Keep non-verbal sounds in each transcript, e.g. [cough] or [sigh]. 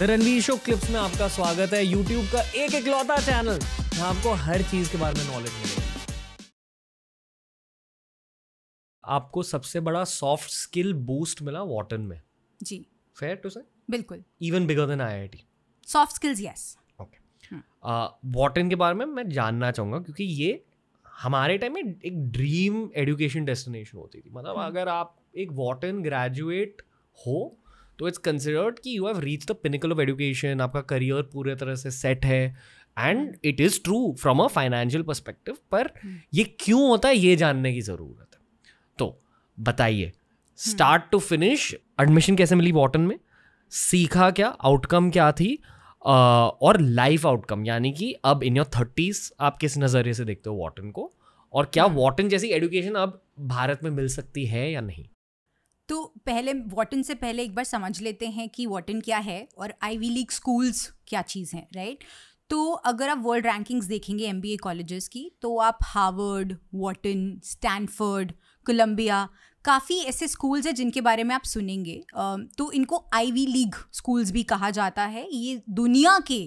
Ranveer show clips में आपका स्वागत है YouTube का एक इकलौता चैनल जहां आपको हर चीज के बारे में नॉलेज मिलेगी आपको सबसे बड़ा सॉफ्ट स्किल बूस्ट मिला वॉटन में जी फेयर टू से बिल्कुल even bigger than IIT soft skills yes okay Wharton के बारे में मैं जानना चाहूंगा क्योंकि ये हमारे टाइम में एक ड्रीम एजुकेशन डेस्टिनेशन होती थी मतलब hmm. अगर आप एक वॉटन ग्रेजुएट हो तो इट्स कंसिडर्ड कि you have reach the pinnacle of education आपका करियर पूरे तरह से सेट है and it is true from a financial perspective पर hmm. ये क्यों होता है ये जानने की ज़रूरत है तो बताइए स्टार्ट टू फिनिश एडमिशन कैसे मिली बॉटन में सीखा क्या आउटकम क्या थी uh, और लाइफ आउटकम यानी कि अब इन योर थर्टीज आप किस नज़रिए से देखते हो वॉटन को और क्या वॉटन hmm. जैसी एडुकेशन अब भारत में मिल सकती है या नहीं तो पहले वॉटन से पहले एक बार समझ लेते हैं कि वॉटन क्या है और आईवी लीग स्कूल्स क्या चीज़ हैं राइट तो अगर आप वर्ल्ड रैंकिंग्स देखेंगे एम बी ए कॉलेजेस की तो आप हार्वर्ड वॉटन स्टैनफर्ड कोलम्बिया काफ़ी ऐसे स्कूल्स हैं जिनके बारे में आप सुनेंगे तो इनको आईवी लीग स्कूल्स भी कहा जाता है ये दुनिया के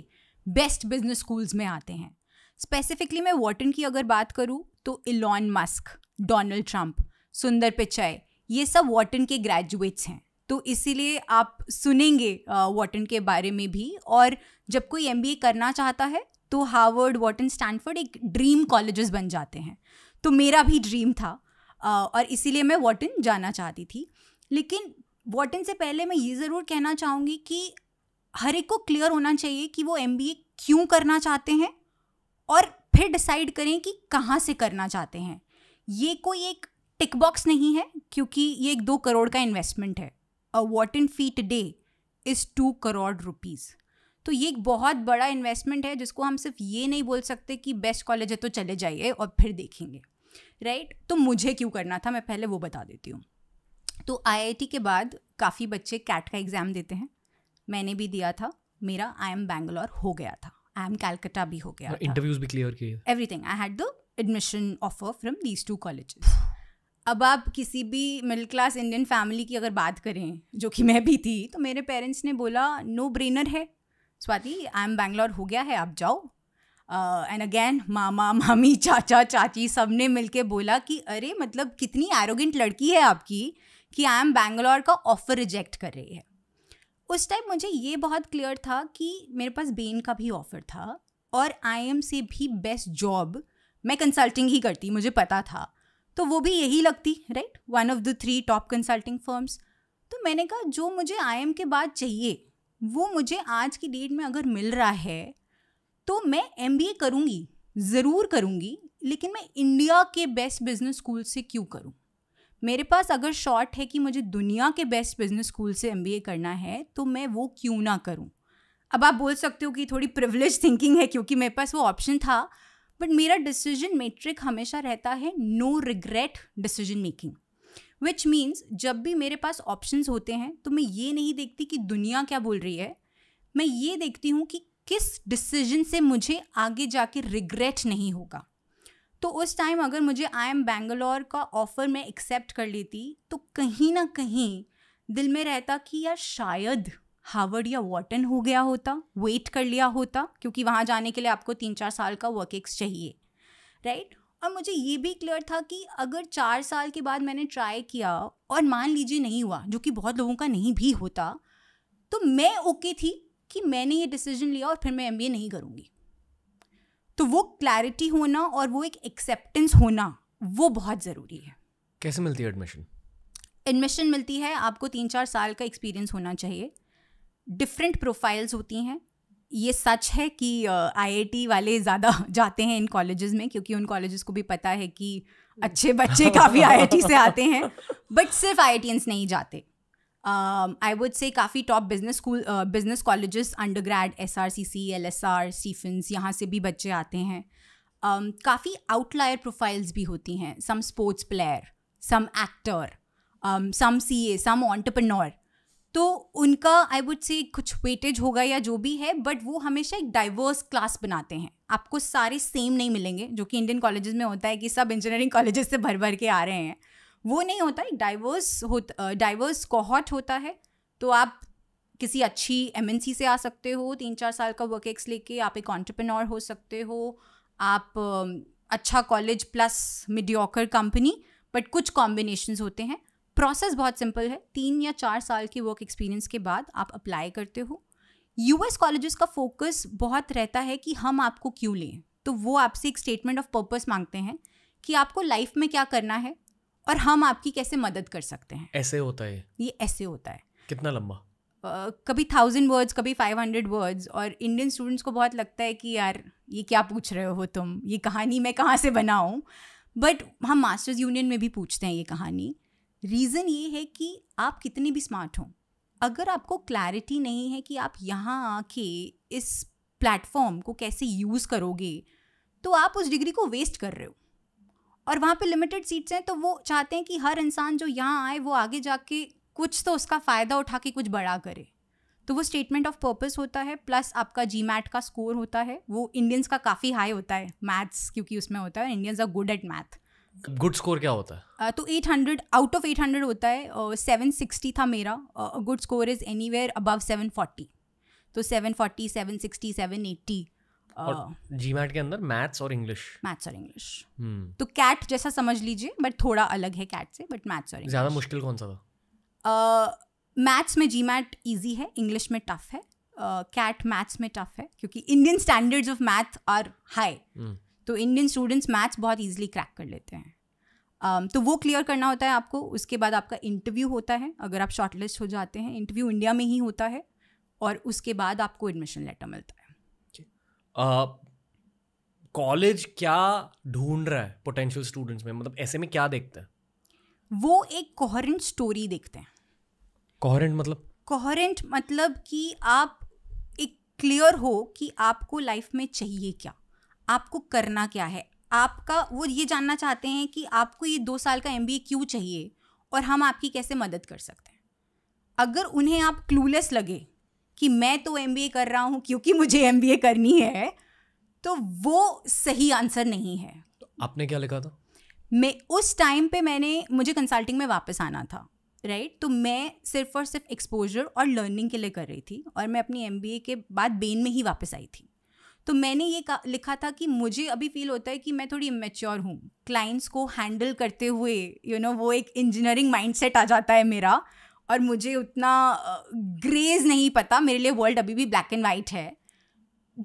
बेस्ट बिजनेस स्कूल्स में आते हैं स्पेसिफिकली मैं वॉटन की अगर बात करूँ तो इलॉन मस्क डोनाल्ड ट्रंप सुंदर पिचाई ये सब वॉटन के ग्रेजुएट्स हैं तो इसीलिए आप सुनेंगे वॉटन के बारे में भी और जब कोई एम करना चाहता है तो हार्वर्ड वॉटन स्टैनफोर्ड एक ड्रीम कॉलेजेस बन जाते हैं तो मेरा भी ड्रीम था और इसीलिए मैं वॉटन जाना चाहती थी लेकिन वॉटन से पहले मैं ये ज़रूर कहना चाहूँगी कि हर एक को क्लियर होना चाहिए कि वो एम क्यों करना चाहते हैं और फिर डिसाइड करें कि कहाँ से करना चाहते हैं ये कोई एक टिक बॉक्स नहीं है क्योंकि ये एक दो करोड़ का इन्वेस्टमेंट है a Wharton feet day is two crore rupees तो ये एक बहुत बड़ा इन्वेस्टमेंट है जिसको हम सिर्फ ये नहीं बोल सकते कि बेस्ट कॉलेज है तो चले जाइए और फिर देखेंगे राइट right? तो मुझे क्यों करना था मैं पहले वो बता देती हूँ तो आईआईटी के बाद काफ़ी बच्चे कैट का एग्ज़ाम देते हैं मैंने भी दिया था मेरा आई एम बैंगलोर हो गया था आई एम कैलकटा भी हो गया इंटरव्यूज हाँ, भी क्लियर किए everything I had the admission offer from these two colleges अब आप किसी भी मिडिल क्लास इंडियन फैमिली की अगर बात करें जो कि मैं भी थी तो मेरे पेरेंट्स ने बोला नो ब्रेनर है स्वाति आई एम बैंगलोर हो गया है आप जाओ एंड अगेन मामा मामी चाचा चाची सब ने मिल के बोला कि अरे मतलब कितनी एरोगेंट लड़की है आपकी कि आई एम बैंगलोर का ऑफ़र रिजेक्ट कर रही है उस टाइम मुझे ये बहुत क्लियर था कि मेरे पास बेन का भी ऑफ़र था और आई एम से भी बेस्ट जॉब मैं कंसल्टिंग ही करती मुझे पता था तो वो भी यही लगती right one of the three top consulting firms तो मैंने कहा जो मुझे आई के बाद चाहिए वो मुझे आज की डेट में अगर मिल रहा है तो मैं एम बी करूँगी ज़रूर करूँगी लेकिन मैं इंडिया के बेस्ट बिजनेस स्कूल से क्यों करूँ मेरे पास अगर शॉर्ट है कि मुझे दुनिया के बेस्ट बिजनेस स्कूल से एम करना है तो मैं वो क्यों ना करूँ अब आप बोल सकते हो कि थोड़ी प्रिवलेज थिंकिंग है क्योंकि मेरे पास वो ऑप्शन था बट मेरा डिसीजन मेट्रिक हमेशा रहता है no regret decision making which means जब भी मेरे पास ऑप्शंस होते हैं तो मैं ये नहीं देखती कि दुनिया क्या बोल रही है मैं ये देखती हूँ कि किस डिसीजन से मुझे आगे जाके रिग्रेट नहीं होगा तो उस टाइम अगर मुझे आई एम बेंगलोर का ऑफ़र मैं एक्सेप्ट कर लेती तो कहीं ना कहीं दिल में रहता कि यार शायद हार्वर्ड या वॉटन हो गया होता वेट कर लिया होता क्योंकि वहाँ जाने के लिए आपको तीन चार साल का वर्क एक्स चाहिए राइट right? और मुझे ये भी क्लियर था कि अगर चार साल के बाद मैंने ट्राई किया और मान लीजिए नहीं हुआ जो कि बहुत लोगों का नहीं भी होता तो मैं ओके okay थी कि मैंने ये डिसीजन लिया और फिर मैं एम नहीं करूँगी तो वो क्लैरिटी होना और वो एक एक्सेप्टेंस होना वो बहुत ज़रूरी है कैसे मिलती है एडमिशन एडमिशन मिलती है आपको तीन चार साल का एक्सपीरियंस होना चाहिए डिफरेंट प्रोफाइल्स होती हैं ये सच है कि आईआईटी वाले ज़्यादा [laughs] जाते हैं इन कॉलेजेस में क्योंकि उन कॉलेजेस को भी पता है कि अच्छे बच्चे काफ़ी आईआईटी से आते हैं बट सिर्फ आई नहीं जाते आई वुड से काफ़ी top business school business colleges undergrad S R C C L S R Stephen's यहाँ से भी बच्चे आते हैं um, काफ़ी आउटलायर प्रोफाइल्स भी होती हैं some sports player some actor some C A some entrepreneur तो उनका आई वुड से कुछ वेटेज होगा या जो भी है बट वो हमेशा एक डाइवर्स क्लास बनाते हैं आपको सारे सेम नहीं मिलेंगे जो कि इंडियन कॉलेजेस में होता है कि सब इंजीनियरिंग कॉलेजेस से भर भर के आ रहे हैं वो नहीं होता एक डाइवर्स होता डाइवर्स कोहॉट होता है तो आप किसी अच्छी एम से आ सकते हो तीन चार साल का वर्क एक्स लेके आप एक ऑन्टरप्रनोर हो सकते हो आप अच्छा college plus mediocre company but कुछ कॉम्बिनेशन होते हैं प्रोसेस बहुत सिंपल है तीन या चार साल की वर्क एक्सपीरियंस के बाद आप अप्लाई करते हो यूएस कॉलेजेस का फोकस बहुत रहता है कि हम आपको क्यों लें तो वो आपसे एक स्टेटमेंट ऑफ पर्पस मांगते हैं कि आपको लाइफ में क्या करना है और हम आपकी कैसे मदद कर सकते हैं ऐसे होता है ये ऐसे होता है कितना लंबा uh, कभी थाउजेंड वर्ड्स कभी फाइव हंड्रेड वर्ड्स और इंडियन स्टूडेंट्स को बहुत लगता है कि यार ये क्या पूछ रहे हो तुम ये कहानी मैं कहाँ से बनाऊँ बट हम मास्टर्स यूनियन में भी पूछते हैं ये कहानी रीज़न ये है कि आप कितने भी स्मार्ट हों अगर आपको क्लैरिटी नहीं है कि आप यहाँ आके इस प्लेटफॉर्म को कैसे यूज़ करोगे तो आप उस डिग्री को वेस्ट कर रहे हो और वहाँ पे लिमिटेड सीट्स हैं तो वो चाहते हैं कि हर इंसान जो यहाँ आए वो आगे जाके कुछ तो उसका फ़ायदा उठा के कुछ बड़ा करे तो वो स्टेटमेंट ऑफ पर्पस होता है प्लस आपका जी मैट का स्कोर होता है वो इंडियंस का काफ़ी हाई होता है मैथ्स क्योंकि उसमें होता है Indians are good at math good score क्या होता है uh, तो 800 आउट ऑफ 800 होता है uh, 760 था मेरा good score is anywhere above seven तो 740 760 780 sixty seven eighty GMAT के अंदर मैथ्स और इंग्लिश मैथ्स और इंग्लिश hmm. तो कैट जैसा समझ लीजिए बट थोड़ा अलग है कैट से बट मैथ्स और ज़्यादा मुश्किल कौन सा था मैथ्स uh, में जी मैट ईजी है इंग्लिश में टफ है कैट मैथ्स में टफ है क्योंकि Indian standards of math are high तो इंडियन स्टूडेंट्स मैथ्स बहुत ईजिली क्रैक कर लेते हैं um, तो वो क्लियर करना होता है आपको उसके बाद आपका इंटरव्यू होता है अगर आप शॉर्टलिस्ट हो जाते हैं इंटरव्यू इंडिया में ही होता है और उसके बाद आपको एडमिशन लेटर मिलता है कॉलेज uh, क्या ढूंढ रहा है पोटेंशियल स्टूडेंट्स में मतलब ऐसे में क्या देखते हैं वो एक कोहरेंट स्टोरी देखते हैं कोहरेंट मतलब कोहरेंट मतलब कि आप एक क्लियर हो कि आपको लाइफ में चाहिए क्या आपको करना क्या है आपका वो ये जानना चाहते हैं कि आपको ये दो साल का एम क्यों चाहिए और हम आपकी कैसे मदद कर सकते हैं अगर उन्हें आप क्लूलेस लगे कि मैं तो एम कर रहा हूँ क्योंकि मुझे एम करनी है तो वो सही आंसर नहीं है तो आपने क्या लिखा था मैं उस टाइम पे मैंने मुझे कंसल्टिंग में वापस आना था राइट right? तो मैं सिर्फ और सिर्फ एक्सपोजर और लर्निंग के लिए कर रही थी और मैं अपनी एम के बाद बेन में ही वापस आई थी तो मैंने ये लिखा था कि मुझे अभी फील होता है कि मैं थोड़ी इमेच्योर हूँ क्लाइंट्स को हैंडल करते हुए यू you नो know, वो एक इंजीनियरिंग माइंडसेट आ जाता है मेरा और मुझे उतना ग्रेज नहीं पता मेरे लिए वर्ल्ड अभी भी ब्लैक एंड वाइट है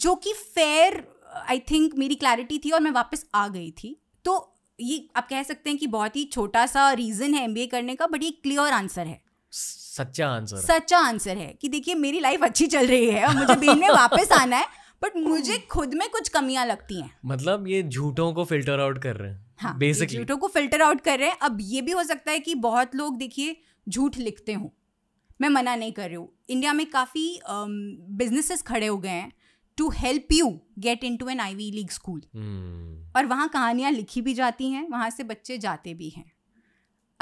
जो कि फेयर आई थिंक मेरी क्लैरिटी थी और मैं वापस आ गई थी तो ये आप कह सकते हैं कि बहुत ही छोटा सा रीज़न है एम करने का बट ये क्लियर आंसर है सच्चा आंसर सच्चा आंसर है कि देखिए मेरी लाइफ अच्छी चल रही है और मुझे में वापस आना है बट मुझे खुद में कुछ कमियां लगती हैं मतलब ये झूठों को फिल्टर आउट कर रहे हैं हाँ बेसिकली झूठों को फिल्टर आउट कर रहे हैं अब ये भी हो सकता है कि बहुत लोग देखिए झूठ लिखते हों मैं मना नहीं कर रही हूँ इंडिया में काफ़ी बिजनेसेस um, खड़े हो गए हैं to help you get into an Ivy league school और वहाँ कहानियाँ लिखी भी जाती हैं वहाँ से बच्चे जाते भी हैं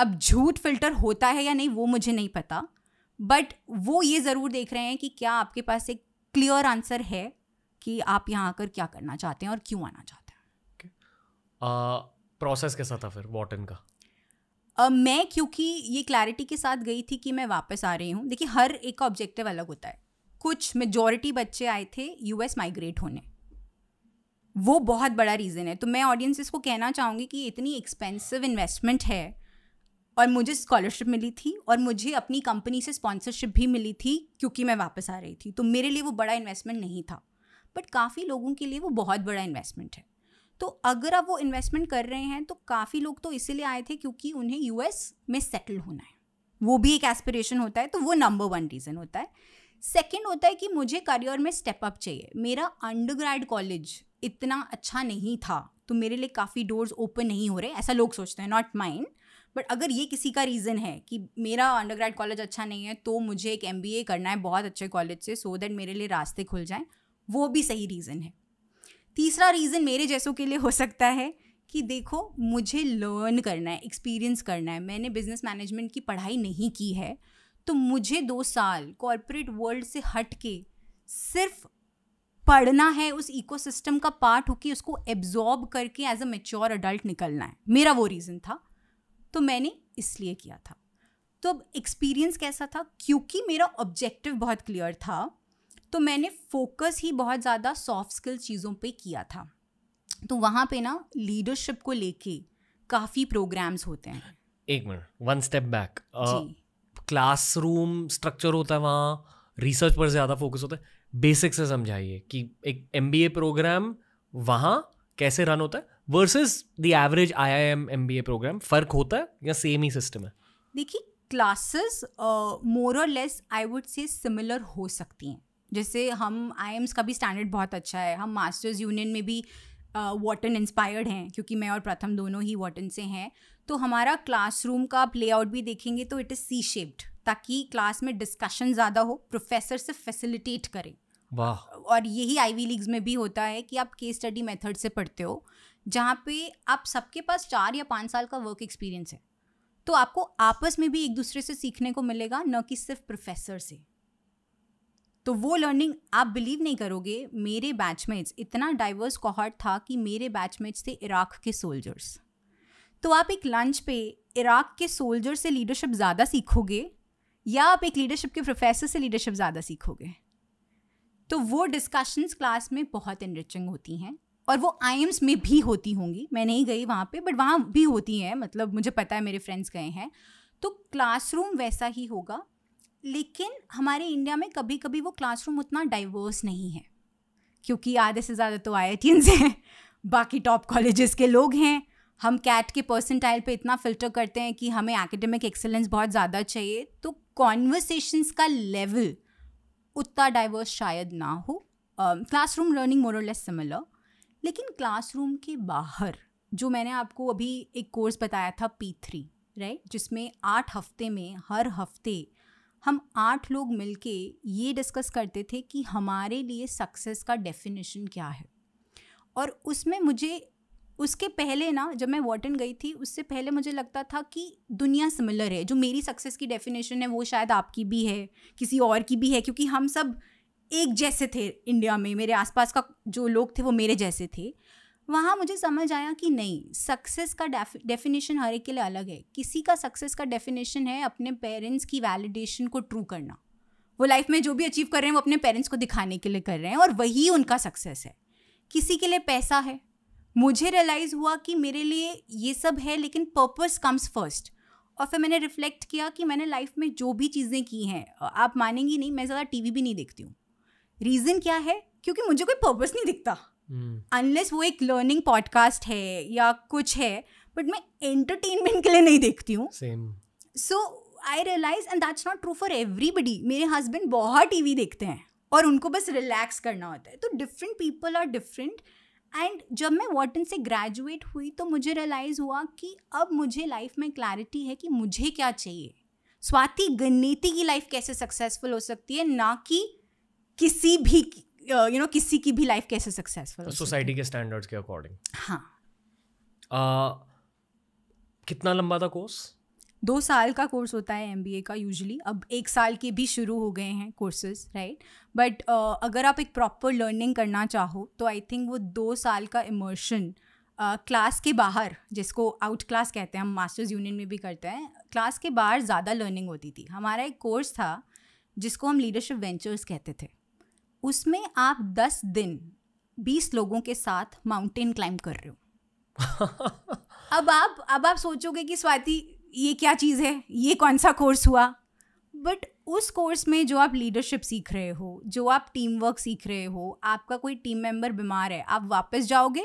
अब झूठ फिल्टर होता है या नहीं वो मुझे नहीं पता बट वो ये ज़रूर देख रहे हैं कि क्या आपके पास एक क्लियर आंसर है कि आप यहाँ आकर क्या करना चाहते हैं और क्यों आना चाहते हैं प्रोसेस okay. uh, कैसा था फिर वॉटन का Uh, मैं क्योंकि ये क्लैरिटी के साथ गई थी कि मैं वापस आ रही हूँ देखिए हर एक का ऑब्जेक्टिव अलग होता है कुछ मेजोरिटी बच्चे आए थे यूएस माइग्रेट होने वो बहुत बड़ा रीज़न है तो मैं ऑडियंस को कहना चाहूँगी कि इतनी एक्सपेंसिव इन्वेस्टमेंट है और मुझे स्कॉलरशिप मिली थी और मुझे अपनी कंपनी से स्पॉन्सरशिप भी मिली थी क्योंकि मैं वापस आ रही थी तो मेरे लिए वो बड़ा इन्वेस्टमेंट नहीं था बट काफ़ी लोगों के लिए वो बहुत बड़ा इन्वेस्टमेंट है तो अगर आप वो इन्वेस्टमेंट कर रहे हैं तो काफ़ी लोग तो इसीलिए आए थे क्योंकि उन्हें यू में सेटल होना है वो भी एक एस्पिरेशन होता है तो वो नंबर वन रीज़न होता है सेकेंड होता है कि मुझे करियर में स्टेप अप चाहिए मेरा अंडर कॉलेज इतना अच्छा नहीं था तो मेरे लिए काफ़ी डोर्स ओपन नहीं हो रहे ऐसा लोग सोचते हैं नॉट माइंड बट अगर ये किसी का रीज़न है कि मेरा अंडर कॉलेज अच्छा नहीं है तो मुझे एक एम करना है बहुत अच्छे कॉलेज से सो so दैट मेरे लिए रास्ते खुल जाएँ वो भी सही रीज़न है तीसरा रीज़न मेरे जैसों के लिए हो सकता है कि देखो मुझे लर्न करना है एक्सपीरियंस करना है मैंने बिज़नेस मैनेजमेंट की पढ़ाई नहीं की है तो मुझे दो साल कॉरपोरेट वर्ल्ड से हट के सिर्फ पढ़ना है उस इकोसिस्टम का पार्ट होकर उसको एब्जॉर्ब करके एज अ मेच्योर अडल्ट निकलना है मेरा वो रीज़न था तो मैंने इसलिए किया था तो अब एक्सपीरियंस कैसा था क्योंकि मेरा ऑब्जेक्टिव बहुत क्लियर था तो मैंने फोकस ही बहुत ज़्यादा सॉफ्ट स्किल चीज़ों पे किया था तो वहाँ पे ना लीडरशिप को लेके काफ़ी प्रोग्राम्स होते हैं एक minute one step back classroom structure होता है वहाँ रिसर्च पर ज़्यादा फोकस होता है बेसिक से समझाइए कि एक एम प्रोग्राम वहाँ कैसे रन होता है versus the average I I M M B A program फ़र्क होता है या सेम ही सिस्टम है देखिए क्लासेस मोर और less I would say similar हो सकती हैं जैसे हम आई एम्स का भी स्टैंडर्ड बहुत अच्छा है हम मास्टर्स यूनियन में भी वॉटन इंस्पायर्ड हैं क्योंकि मैं और प्रथम दोनों ही वॉटन से हैं तो हमारा क्लासरूम का लेआउट भी देखेंगे तो इट इज़ सी शेप्ड ताकि क्लास में डिस्कशन ज़्यादा हो प्रोफेसर से फैसिलिटेट करें वाह और यही आई वी लीग्स में भी होता है कि आप के स्टडी मेथड से पढ़ते हो जहाँ पे आप सबके पास चार या पाँच साल का वर्क एक्सपीरियंस है तो आपको आपस में भी एक दूसरे से सीखने को मिलेगा न कि सिर्फ प्रोफेसर से तो वो लर्निंग आप बिलीव नहीं करोगे मेरे बैचमेट्स इतना डाइवर्स कोहर्ट था कि मेरे बैचमेट्स थे इराक के सोल्जर्स तो आप एक लंच पे इराक के सोल्जर से लीडरशिप ज़्यादा सीखोगे या आप एक लीडरशिप के प्रोफेसर से लीडरशिप ज़्यादा सीखोगे तो वो डिस्कशंस क्लास में बहुत इनरिचिंग होती हैं और वो आई में भी होती होंगी मैं नहीं गई वहाँ पे बट वहाँ भी होती हैं मतलब मुझे पता है मेरे फ्रेंड्स गए हैं तो क्लासरूम वैसा ही होगा लेकिन हमारे इंडिया में कभी कभी वो क्लासरूम उतना डाइवर्स नहीं है क्योंकि आधे से ज़्यादा तो आई आई हैं बाकी टॉप कॉलेजेस के लोग हैं हम कैट के पर्सनटाइल पे इतना फिल्टर करते हैं कि हमें एकेडमिक एक्सेलेंस बहुत ज़्यादा चाहिए तो कॉन्वर्सेशंस का लेवल उतना डाइवर्स शायद ना हो classroom learning more less similar लेकिन क्लासरूम के बाहर जो मैंने आपको अभी एक कोर्स बताया था पी थ्री राइट जिसमें आठ हफ्ते में हर हफ्ते हम आठ लोग मिलके ये डिस्कस करते थे कि हमारे लिए सक्सेस का डेफिनेशन क्या है और उसमें मुझे उसके पहले ना जब मैं वॉटन गई थी उससे पहले मुझे लगता था कि दुनिया सिमिलर है जो मेरी सक्सेस की डेफिनेशन है वो शायद आपकी भी है किसी और की भी है क्योंकि हम सब एक जैसे थे इंडिया में मेरे आसपास का जो लोग थे वो मेरे जैसे थे वहाँ मुझे समझ आया कि नहीं सक्सेस का डेफिनेशन हर एक के लिए अलग है किसी का सक्सेस का डेफिनेशन है अपने पेरेंट्स की वैलिडेशन को ट्रू करना वो लाइफ में जो भी अचीव कर रहे हैं वो अपने पेरेंट्स को दिखाने के लिए कर रहे हैं और वही उनका सक्सेस है किसी के लिए पैसा है मुझे रियलाइज़ हुआ कि मेरे लिए ये सब है लेकिन पर्पस कम्स फर्स्ट और फिर मैंने रिफ्लेक्ट किया कि मैंने लाइफ में जो भी चीज़ें की हैं आप मानेंगी नहीं मैं ज़्यादा टीवी भी नहीं देखती हूँ रीज़न क्या है क्योंकि मुझे कोई पर्पस नहीं दिखता अनलेस hmm. वो एक लर्निंग पॉडकास्ट है या कुछ है बट मैं एंटरटेनमेंट के लिए नहीं देखती हूँ so I realise and that's not true for everybody मेरे हस्बैंड बहुत टीवी देखते हैं और उनको बस रिलैक्स करना होता है तो different people are different and जब मैं वॉटन से ग्रेजुएट हुई तो मुझे रियलाइज़ हुआ कि अब मुझे लाइफ में क्लैरिटी है कि मुझे क्या चाहिए स्वाति गणनीति की लाइफ कैसे सक्सेसफुल हो सकती है ना कि किसी भी यू uh, नो किसी की भी लाइफ कैसे सक्सेसफुल सोसाइटी के स्टैंडर्ड्स के अकॉर्डिंग हाँ uh, कितना लंबा था कोर्स दो साल का कोर्स होता है एम का यूजली अब एक साल के भी शुरू हो गए हैं कोर्सेज राइट बट अगर आप एक प्रॉपर लर्निंग करना चाहो तो आई थिंक वो दो साल का इमर्शन क्लास uh, के बाहर जिसको आउट क्लास कहते हैं हम मास्टर्स यूनियन में भी करते हैं क्लास के बाहर ज़्यादा लर्निंग होती थी हमारा एक कोर्स था जिसको हम लीडरशिप वेंचर्स कहते थे उसमें आप दस दिन बीस लोगों के साथ माउंटेन क्लाइंब कर रहे हो [laughs] अब आप अब आप सोचोगे कि स्वाति ये क्या चीज़ है ये कौन सा कोर्स हुआ बट उस कोर्स में जो आप लीडरशिप सीख रहे हो जो आप टीम वर्क सीख रहे हो आपका कोई टीम मेंबर बीमार है आप वापस जाओगे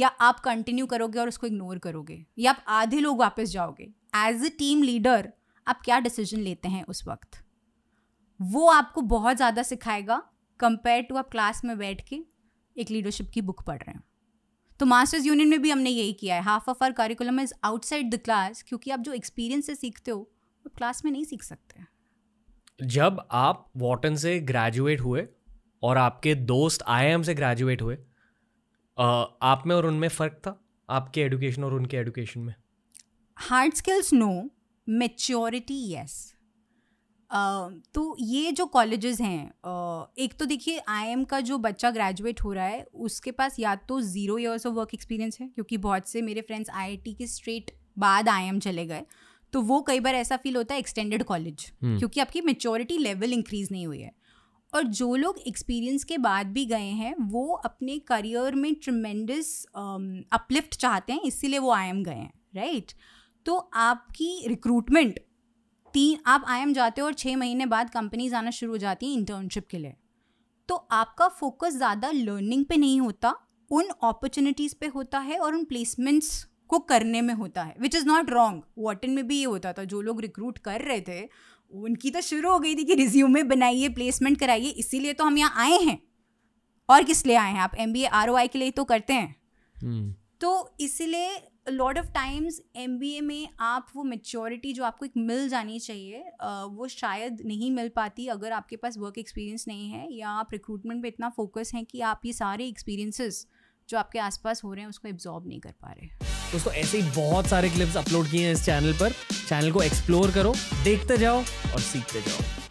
या आप कंटिन्यू करोगे और उसको इग्नोर करोगे या आप आधे लोग वापस जाओगे एज अ टीम लीडर आप क्या डिसीजन लेते हैं उस वक्त वो आपको बहुत ज़्यादा सिखाएगा कंपेयर टू आप क्लास में बैठ के एक लीडरशिप की बुक पढ़ रहे हैं तो मास्टर्स यूनियन में भी हमने यही किया है half of our curriculum is outside the class क्योंकि आप जो एक्सपीरियंस से सीखते हो वो क्लास में नहीं सीख सकते जब आप वॉटन से ग्रेजुएट हुए और आपके दोस्त आई से ग्रेजुएट हुए आप में और उनमें फ़र्क था आपके एडुकेशन और उनके एडुकेशन में hard skills no maturity yes तो ये जो कॉलेजेस हैं एक तो देखिए आईएम का जो बच्चा ग्रेजुएट हो रहा है उसके पास या तो zero years of work experience है क्योंकि बहुत से मेरे फ्रेंड्स आईआईटी के स्ट्रेट बाद आईएम चले गए तो वो कई बार ऐसा फील होता है एक्सटेंडेड हम्म। कॉलेज क्योंकि आपकी मेचोरिटी लेवल इंक्रीज नहीं हुई है और जो लोग एक्सपीरियंस के बाद भी गए हैं वो अपने करियर में ट्रमेंडस अपलिफ्ट चाहते हैं इसीलिए वो आई एम गए हैं राइट तो आपकी रिक्रूटमेंट तीन आप आई एम जाते हो और छः महीने बाद कंपनीज आना शुरू हो जाती हैं इंटर्नशिप के लिए तो आपका फोकस ज़्यादा लर्निंग पे नहीं होता उन अपॉर्चुनिटीज़ पे होता है और उन प्लेसमेंट्स को करने में होता है which is not wrong Wharton में भी ये होता था जो लोग रिक्रूट कर रहे थे उनकी तो शुरू हो गई थी कि रिज्यूमे बनाइए प्लेसमेंट कराइए इसीलिए तो हम यहाँ आए हैं और किस लिए आए हैं आप एम बी के लिए तो करते हैं हम्म। तो इसलिए लॉट ऑफ टाइम्स एम में आप वो मेच्योरिटी जो आपको एक मिल जानी चाहिए वो शायद नहीं मिल पाती अगर आपके पास वर्क एक्सपीरियंस नहीं है या आप रिक्रूटमेंट पे इतना फोकस हैं कि आप ये सारे एक्सपीरियंसेस जो आपके आसपास हो रहे हैं उसको एब्जॉर्ब नहीं कर पा रहे दोस्तों ऐसे ही बहुत सारे क्लिप्स अपलोड किए हैं इस चैनल पर चैनल को एक्सप्लोर करो देखते जाओ और सीखते जाओ